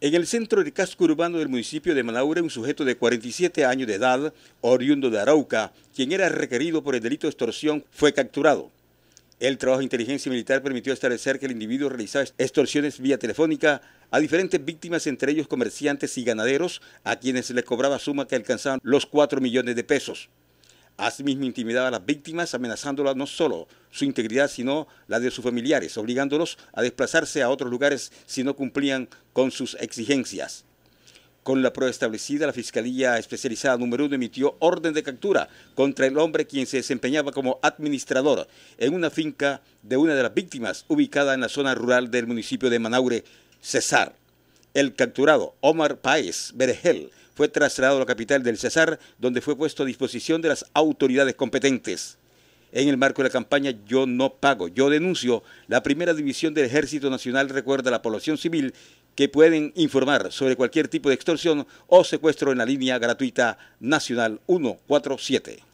En el centro del casco urbano del municipio de Manaure, un sujeto de 47 años de edad, oriundo de Arauca, quien era requerido por el delito de extorsión, fue capturado. El trabajo de inteligencia militar permitió establecer que el individuo realizaba extorsiones vía telefónica a diferentes víctimas, entre ellos comerciantes y ganaderos, a quienes se le cobraba suma que alcanzaban los 4 millones de pesos. Asimismo, intimidaba a las víctimas, amenazándolas no solo su integridad, sino la de sus familiares, obligándolos a desplazarse a otros lugares si no cumplían con sus exigencias. Con la prueba establecida, la Fiscalía Especializada número 1 emitió orden de captura contra el hombre quien se desempeñaba como administrador en una finca de una de las víctimas ubicada en la zona rural del municipio de Manaure, Cesar. El capturado, Omar Paez Berejel, fue trasladado a la capital del Cesar, donde fue puesto a disposición de las autoridades competentes. En el marco de la campaña Yo no pago, yo denuncio, la primera división del Ejército Nacional recuerda a la población civil que pueden informar sobre cualquier tipo de extorsión o secuestro en la línea gratuita Nacional 147.